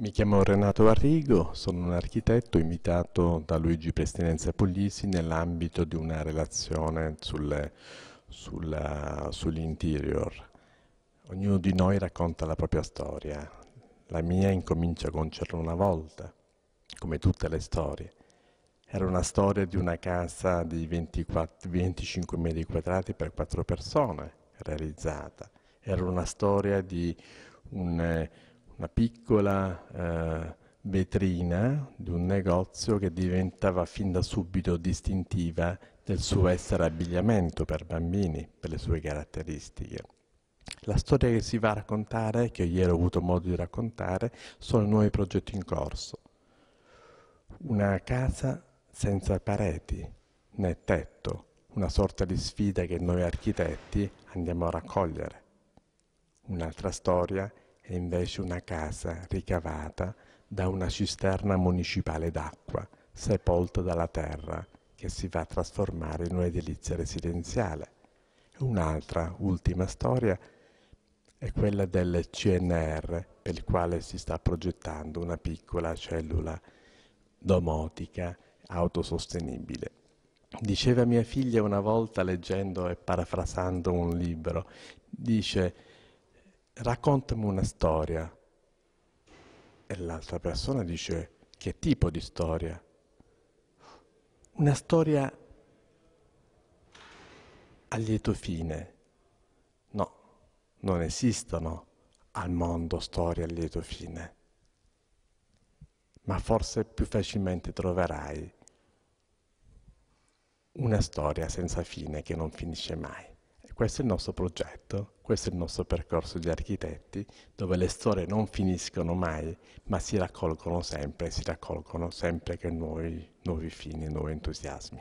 Mi chiamo Renato Arrigo, sono un architetto invitato da Luigi Prestinenza Puglisi nell'ambito di una relazione sull'interior. Ognuno di noi racconta la propria storia. La mia incomincia con c'era una volta, come tutte le storie. Era una storia di una casa di 24, 25 metri quadrati per quattro persone realizzata. Era una storia di un una piccola eh, vetrina di un negozio che diventava fin da subito distintiva del suo essere abbigliamento per bambini, per le sue caratteristiche. La storia che si va a raccontare, che ieri ho avuto modo di raccontare, sono i nuovi progetti in corso. Una casa senza pareti né tetto, una sorta di sfida che noi architetti andiamo a raccogliere. Un'altra storia è invece una casa ricavata da una cisterna municipale d'acqua sepolta dalla terra che si va a trasformare in un'edilizia residenziale. Un'altra ultima storia è quella del CNR per il quale si sta progettando una piccola cellula domotica autosostenibile. Diceva mia figlia una volta leggendo e parafrasando un libro, dice raccontami una storia. E l'altra persona dice, che tipo di storia? Una storia a lieto fine. No, non esistono al mondo storie a lieto fine. Ma forse più facilmente troverai una storia senza fine che non finisce mai. E questo è il nostro progetto. Questo è il nostro percorso di architetti, dove le storie non finiscono mai, ma si raccolgono sempre, si raccolgono sempre che nuovi, nuovi fini, nuovi entusiasmi.